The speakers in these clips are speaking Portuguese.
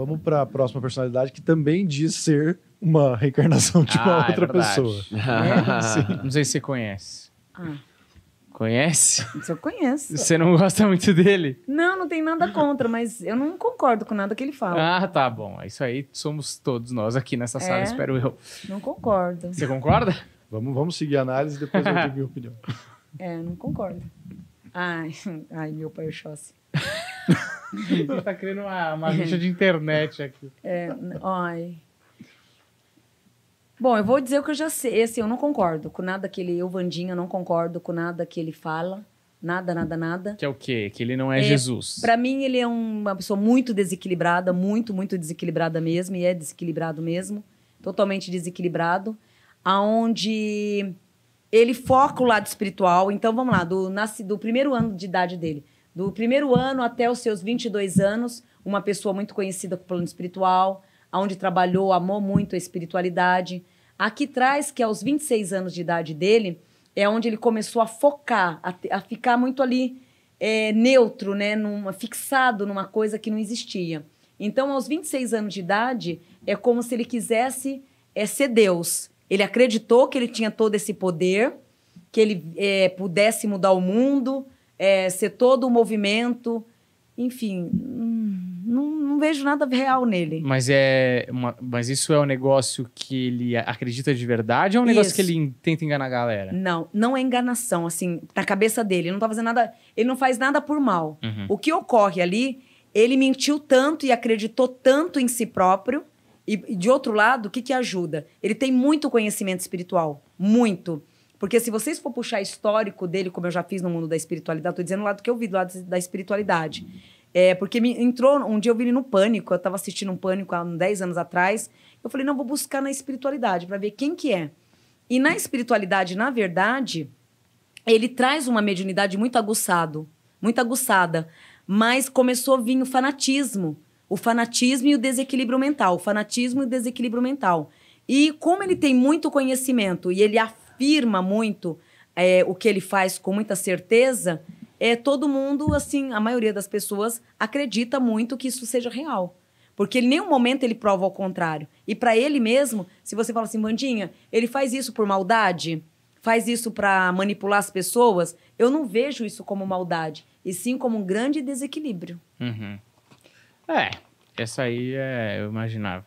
vamos para a próxima personalidade que também diz ser uma reencarnação de uma ah, é outra é pessoa. Não sei se você conhece. Ah. Conhece? Isso eu conheço. Você não gosta muito dele? Não, não tem nada contra, mas eu não concordo com nada que ele fala. Ah, tá bom. É isso aí somos todos nós aqui nessa é. sala, espero eu. Não concordo. Você concorda? vamos, vamos seguir a análise e depois eu tenho minha opinião. É, não concordo. Ai, ai meu pai, eu chosse tá criando uma, uma é. de internet aqui. É, ai. Bom, eu vou dizer o que eu já sei. Assim, eu não concordo com nada que ele. Eu, Vandinha, não concordo com nada que ele fala. Nada, nada, nada. Que é o quê? Que ele não é, é Jesus. Para mim, ele é uma pessoa muito desequilibrada, muito, muito desequilibrada mesmo, e é desequilibrado mesmo, totalmente desequilibrado, aonde ele foca o lado espiritual. Então, vamos lá, do, nasce, do primeiro ano de idade dele. Do primeiro ano até os seus 22 anos, uma pessoa muito conhecida com o plano espiritual, onde trabalhou, amou muito a espiritualidade. Aqui traz que é aos 26 anos de idade dele, é onde ele começou a focar, a, a ficar muito ali é, neutro, né? Numa, fixado numa coisa que não existia. Então, aos 26 anos de idade, é como se ele quisesse é, ser Deus. Ele acreditou que ele tinha todo esse poder, que ele é, pudesse mudar o mundo, é, ser todo o movimento. Enfim, hum, não, não vejo nada real nele. Mas é uma, mas isso é um negócio que ele acredita de verdade ou é um negócio isso. que ele tenta enganar a galera? Não, não é enganação, assim, na cabeça dele. Ele não tá fazendo nada, ele não faz nada por mal. Uhum. O que ocorre ali, ele mentiu tanto e acreditou tanto em si próprio e de outro lado, o que, que ajuda? Ele tem muito conhecimento espiritual, muito. Porque se vocês for puxar histórico dele, como eu já fiz no mundo da espiritualidade, estou dizendo lá lado que eu vi, do lado da espiritualidade. É, porque me entrou, um dia eu vi ele no pânico, eu estava assistindo um pânico há 10 anos atrás. Eu falei, não, vou buscar na espiritualidade para ver quem que é. E na espiritualidade, na verdade, ele traz uma mediunidade muito aguçado, muito aguçada. Mas começou a vir o fanatismo. O fanatismo e o desequilíbrio mental. O fanatismo e o desequilíbrio mental. E como ele tem muito conhecimento e ele afirma afirma muito é, o que ele faz com muita certeza, é todo mundo, assim, a maioria das pessoas acredita muito que isso seja real. Porque em nenhum momento ele prova ao contrário. E para ele mesmo, se você fala assim, Bandinha, ele faz isso por maldade? Faz isso para manipular as pessoas? Eu não vejo isso como maldade, e sim como um grande desequilíbrio. Uhum. É, essa aí é, eu imaginava.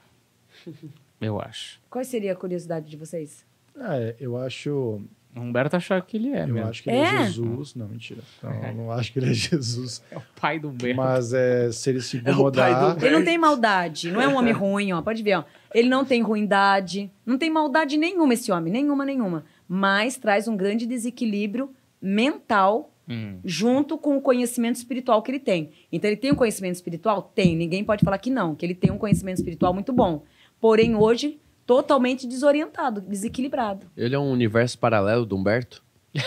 eu acho. Qual seria a curiosidade de vocês? Ah, é, eu acho. O Humberto acha que ele é. Eu mesmo. acho que ele é, é Jesus. Não, mentira. Não, é. não acho que ele é Jesus. É o pai do Humberto. Mas é, se ele se é incomodar. É ele não tem maldade, não é um homem ruim, ó. Pode ver, ó. Ele não tem ruindade, não tem maldade nenhuma esse homem, nenhuma, nenhuma. Mas traz um grande desequilíbrio mental Hum. junto com o conhecimento espiritual que ele tem. Então, ele tem um conhecimento espiritual? Tem. Ninguém pode falar que não, que ele tem um conhecimento espiritual muito bom. Porém, hoje, totalmente desorientado, desequilibrado. Ele é um universo paralelo do Humberto?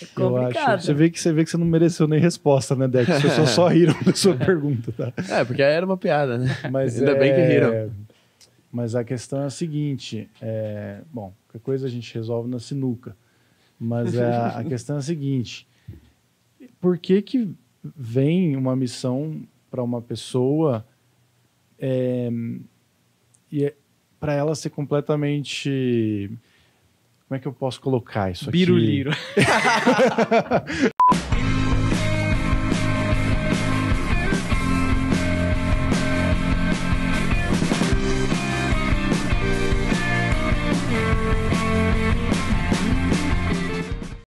É Pode ser. Você vê, que, você vê que você não mereceu nem resposta, né, Dex? Vocês só, só riram da sua pergunta, tá? É, porque era uma piada, né? Mas Ainda é... bem que é- riram. Mas a questão é a seguinte: é... bom, qualquer coisa a gente resolve na sinuca. Mas é, a, a questão é a seguinte: por que, que vem uma missão para uma pessoa é, e é, para ela ser completamente. Como é que eu posso colocar isso aqui? Biruliro.